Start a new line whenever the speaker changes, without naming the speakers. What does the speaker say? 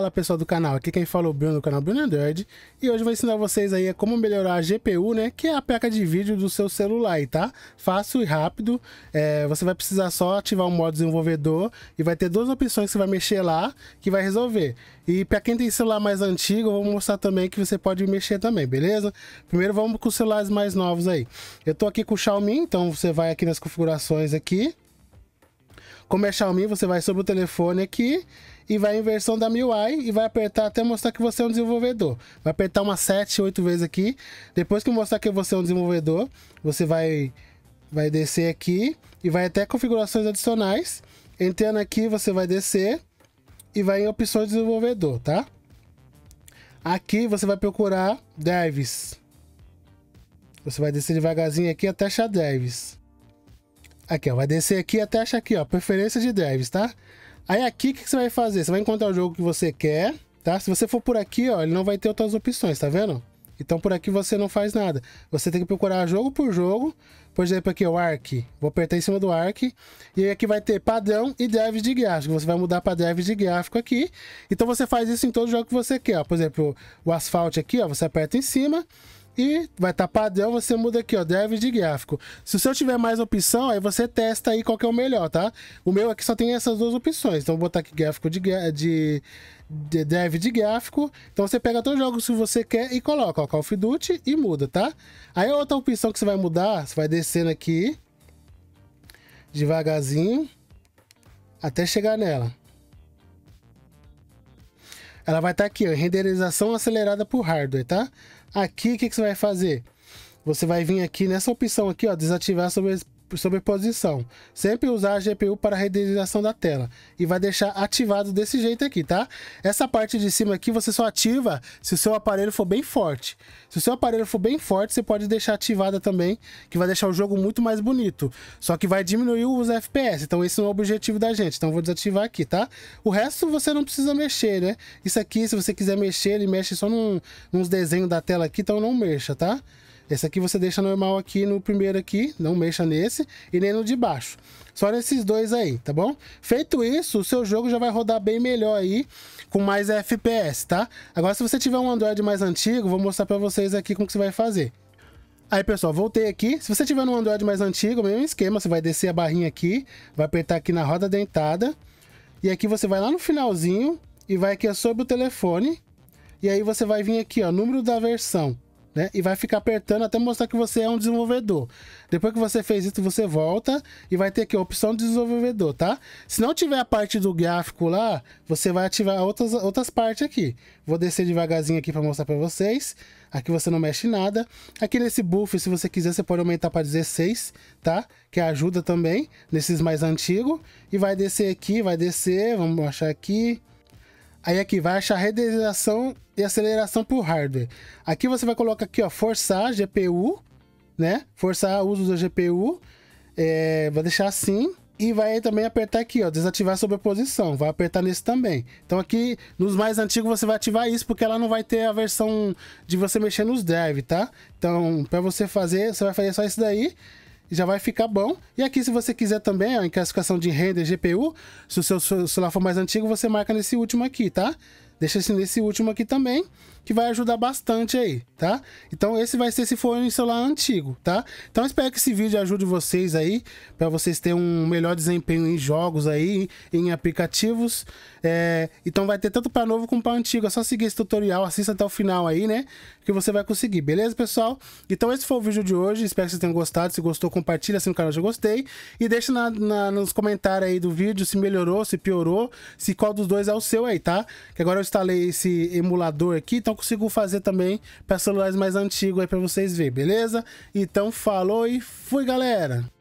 Fala pessoal do canal, aqui quem fala é o Bruno do canal Bruno Android e hoje eu vou ensinar vocês aí como melhorar a GPU, né, que é a placa de vídeo do seu celular, tá? Fácil e rápido, é, você vai precisar só ativar o modo desenvolvedor e vai ter duas opções que você vai mexer lá que vai resolver. E para quem tem celular mais antigo, eu vou mostrar também que você pode mexer também, beleza? Primeiro vamos com os celulares mais novos aí. Eu tô aqui com o Xiaomi, então você vai aqui nas configurações aqui, como é Xiaomi, você vai sobre o telefone aqui e vai em versão da MIUI e vai apertar até mostrar que você é um desenvolvedor. Vai apertar umas 7, 8 vezes aqui. Depois que mostrar que você é um desenvolvedor, você vai, vai descer aqui e vai até configurações adicionais. Entrando aqui, você vai descer e vai em opções de desenvolvedor, tá? Aqui você vai procurar drives. Você vai descer devagarzinho aqui até achar drives. Aqui, ó, vai descer aqui até achar aqui, ó, preferência de drives, tá? Aí aqui, o que, que você vai fazer? Você vai encontrar o jogo que você quer, tá? Se você for por aqui, ó, ele não vai ter outras opções, tá vendo? Então por aqui você não faz nada. Você tem que procurar jogo por jogo. Por exemplo, aqui o ARC. Vou apertar em cima do ARC. E aqui vai ter padrão e drives de gráfico. Você vai mudar para drives de gráfico aqui. Então você faz isso em todo jogo que você quer. Ó. Por exemplo, o asfalto aqui, ó, você aperta em cima e vai estar tá padrão, você muda aqui, ó, drive de gráfico. Se o seu tiver mais opção, aí você testa aí qual que é o melhor, tá? O meu aqui só tem essas duas opções, então vou botar aqui gráfico de, de, de drive de gráfico. Então você pega todos os jogos que você quer e coloca, ó, Call of Duty e muda, tá? Aí a outra opção que você vai mudar, você vai descendo aqui, devagarzinho, até chegar nela. Ela vai estar tá aqui, ó, renderização acelerada por hardware, tá? Aqui, o que, que você vai fazer? Você vai vir aqui nessa opção aqui, ó, desativar sobre sobreposição. Sempre usar a GPU para renderização da tela. E vai deixar ativado desse jeito aqui, tá? Essa parte de cima aqui você só ativa se o seu aparelho for bem forte. Se o seu aparelho for bem forte, você pode deixar ativada também, que vai deixar o jogo muito mais bonito. Só que vai diminuir os FPS, então esse não é o objetivo da gente. Então vou desativar aqui, tá? O resto você não precisa mexer, né? Isso aqui, se você quiser mexer, ele mexe só num, nos desenhos da tela aqui, então não mexa, tá? Esse aqui você deixa normal aqui no primeiro aqui, não mexa nesse, e nem no de baixo. Só nesses dois aí, tá bom? Feito isso, o seu jogo já vai rodar bem melhor aí, com mais FPS, tá? Agora, se você tiver um Android mais antigo, vou mostrar para vocês aqui como que você vai fazer. Aí, pessoal, voltei aqui. Se você tiver um Android mais antigo, mesmo esquema, você vai descer a barrinha aqui, vai apertar aqui na roda dentada, e aqui você vai lá no finalzinho, e vai aqui sobre o telefone, e aí você vai vir aqui, ó, número da versão. Né? E vai ficar apertando até mostrar que você é um desenvolvedor. Depois que você fez isso, você volta e vai ter aqui a opção de desenvolvedor, tá? Se não tiver a parte do gráfico lá, você vai ativar outras, outras partes aqui. Vou descer devagarzinho aqui para mostrar para vocês. Aqui você não mexe nada. Aqui nesse buff, se você quiser, você pode aumentar para 16, tá? Que ajuda também, nesses mais antigos. E vai descer aqui, vai descer, vamos achar aqui. Aí aqui vai achar renderização e aceleração por hardware. Aqui você vai colocar aqui, ó, forçar GPU, né? Forçar o uso da GPU. É, vai deixar assim. E vai também apertar aqui, ó, desativar a sobreposição. Vai apertar nesse também. Então aqui, nos mais antigos, você vai ativar isso, porque ela não vai ter a versão de você mexer nos drive, tá? Então, para você fazer, você vai fazer só isso daí já vai ficar bom. E aqui, se você quiser também, ó, em classificação de render GPU, se o seu celular for mais antigo, você marca nesse último aqui, tá? Deixa nesse último aqui também, que vai ajudar bastante aí, tá? Então esse vai ser se for um celular antigo, tá? Então espero que esse vídeo ajude vocês aí, para vocês terem um melhor desempenho em jogos aí, em aplicativos. É, então vai ter tanto para novo como para antigo, é só seguir esse tutorial, assista até o final aí, né? Que você vai conseguir, beleza, pessoal? Então esse foi o vídeo de hoje, espero que vocês tenham gostado. Se gostou, compartilha assim no canal, já gostei. E deixa na, na, nos comentários aí do vídeo se melhorou, se piorou, se qual dos dois é o seu aí, tá? Que agora eu instalei esse emulador aqui, então consigo fazer também para celulares mais antigos aí para vocês verem, beleza? Então falou e fui, galera!